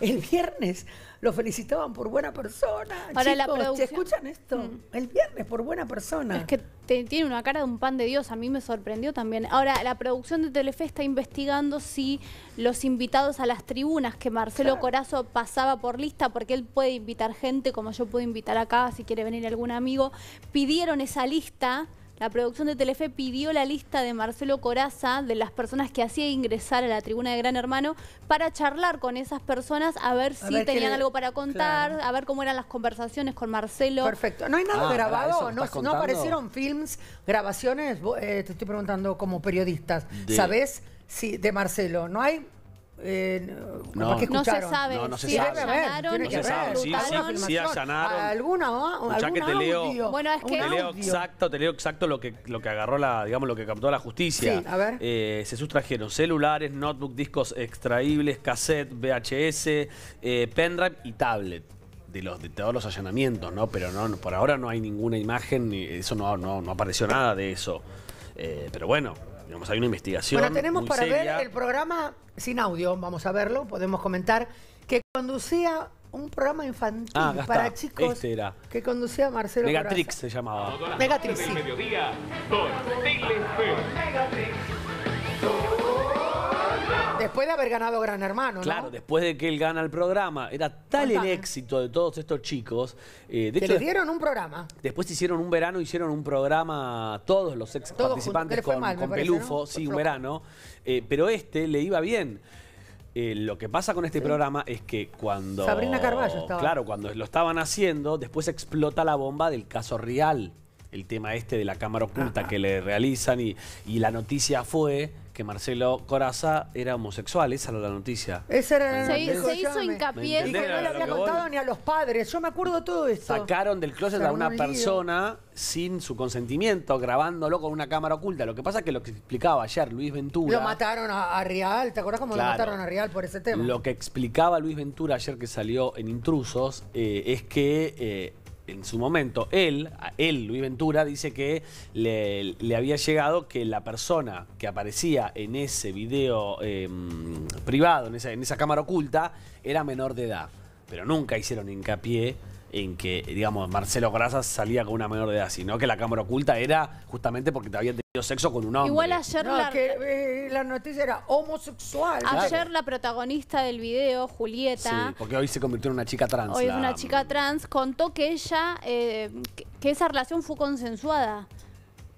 el viernes lo felicitaban por buena persona. Para escuchan esto? Mm. El viernes por buena persona. Es que te, tiene una cara de un pan de Dios, a mí me sorprendió también. Ahora, la producción de Telefe está investigando si los invitados a las tribunas que Marcelo Corazo pasaba por lista, porque él puede invitar gente como yo puedo invitar acá si quiere venir algún amigo, pidieron esa lista la producción de Telefe pidió la lista de Marcelo Coraza de las personas que hacía ingresar a la tribuna de Gran Hermano para charlar con esas personas, a ver si tenían algo para contar, a ver cómo eran las conversaciones con Marcelo. Perfecto. ¿No hay nada ah, grabado? ¿No, aparecieron films, grabaciones? Eh, te estoy preguntando como periodistas. ¿Sabes? de Marcelo. ¿No hay no. se sabe. Si Allanaron, que te leo, Bueno, es que te leo exacto, lo que, lo que agarró la, digamos, lo que captó la justicia. Eh, se sustrajeron celulares, notebook, discos extraíbles, cassette, VHS, eh, pendrive y tablet. De, los, de todos los allanamientos, ¿no? Pero no, por ahora no hay ninguna imagen, eso no, no, no apareció nada de eso. Eh, pero bueno, hay una investigación. Bueno, tenemos para ver el programa sin audio, vamos a verlo, podemos comentar, que conducía un programa infantil ah, para chicos este era. que conducía Marcelo Megatrix se llamaba. Megatrix, sí. Megatrix. Después de haber ganado Gran Hermano, Claro, después de que él gana el programa. Era tal el éxito de todos estos chicos. Eh, le dieron un programa. Después hicieron un verano, hicieron un programa todos los ex participantes con, Pelufo, sí, un verano. Eh, pero este le iba bien. Eh, lo que pasa con este programa es que cuando... Sabrina Carballo estaba. Claro, cuando lo estaban haciendo, después explota la bomba del caso Real el tema este de la cámara oculta que le realizan y, la noticia fue que Marcelo Coraza era homosexual, esa era la noticia. Esa Se, hizo hincapié. no le había contado ni a los padres, yo me acuerdo todo eso. Sacaron del closet a una persona sin su consentimiento, grabándolo con una cámara oculta. Lo que pasa es que lo que explicaba ayer Luis Ventura... Lo mataron a, Rial, ¿te acuerdas cómo lo mataron a Rial por ese tema? Lo que explicaba Luis Ventura ayer que salió en Intrusos eh, es que... Eh, en su momento, él, él, Luis Ventura, dice que le, había llegado que la persona que aparecía en ese video em, privado, en esa, en esa cámara oculta, era menor de edad. Pero nunca hicieron hincapié en que, digamos, Marcelo Grasas salía con una menor de edad, sino que la cámara oculta era justamente porque te habían tenido sexo con un hombre. Igual ayer la... Que, eh, la noticia era homosexual. Ayer la protagonista del video, Julieta... Sí, porque hoy se convirtió en una chica trans. Hoy es una chica trans, contó que ella, eh, que esa relación fue consensuada.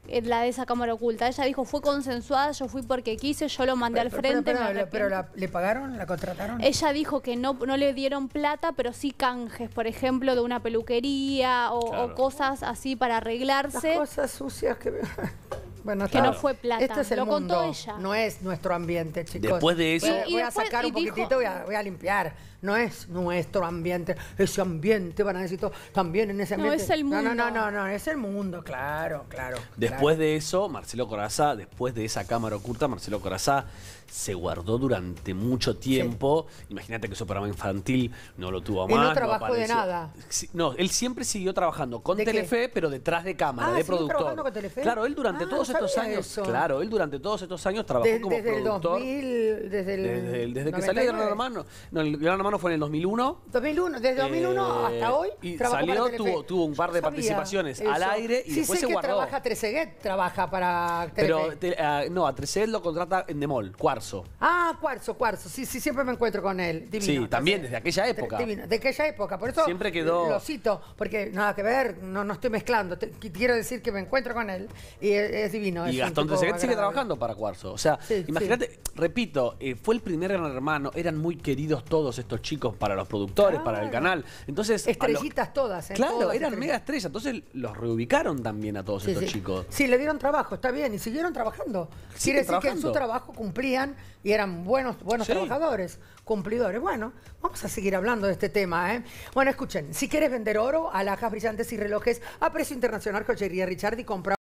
Eh, la de esa cámara oculta. Ella dijo, fue consensuada, yo fui porque quise, yo lo mandé al frente. Pero, le pagaron, la contrataron. Ella dijo que no, no le dieron plata, pero sí canjes, por ejemplo, de una peluquería o, cosas así para arreglarse. Las cosas sucias que... Bueno, que no fue plata. Este es el mundo. No es nuestro ambiente, chicos. Después de eso. voy a sacar un poquitito, voy, a, limpiar. No es nuestro ambiente. Ese ambiente, van a decir todo, también en ese ambiente. No es el mundo. No, no, no, no, es el mundo, claro, claro. Después de eso, Marcelo Coraza después de esa cámara oculta, Marcelo Corazá se guardó durante mucho tiempo. Imagínate que su programa infantil no lo tuvo más. Y no trabajó de nada. No, él siempre siguió trabajando con Telefe, pero detrás de cámara, ah, de productor. Con Telefe? Claro, él durante todo ah, todos estos años, claro, él durante todos estos años trabajó como desde El 2000, desde el desde, que salió Gran Hermano, no, el Gran Hermano fue en el 2001. 2001, desde 2001 eh, hasta hoy. Y salió, tuvo, un par de participaciones al aire y sí, después sé se que guardó. trabaja Treseguet, trabaja para Pero ah, no, a Treseguet lo contrata en Demol, Cuarzo. Ah, Cuarzo, Cuarzo, sí, sí, siempre me encuentro con él. Divino, sí, también desde aquella época. de aquella época, por eso siempre quedó... lo cito, porque nada que ver, no, no estoy mezclando, quiero decir que me encuentro con él y es divino y Gastón Treseguet sigue trabajando para Cuarzo. O sea, imagínate, repito, eh, fue el primer gran hermano, eran muy queridos todos estos chicos para los productores, para el canal. Entonces, Estrellitas todas, ¿eh? Claro, eran mega estrellas. Entonces los reubicaron también a todos estos chicos. Sí, le dieron trabajo, está bien, y siguieron trabajando. Quiere decir que en su trabajo cumplían y eran buenos, buenos trabajadores, cumplidores. Bueno, vamos a seguir hablando de este tema, ¿eh? Bueno, escuchen, si quieres vender oro, alhajas brillantes y relojes a precio internacional, joyería Richard y compraba.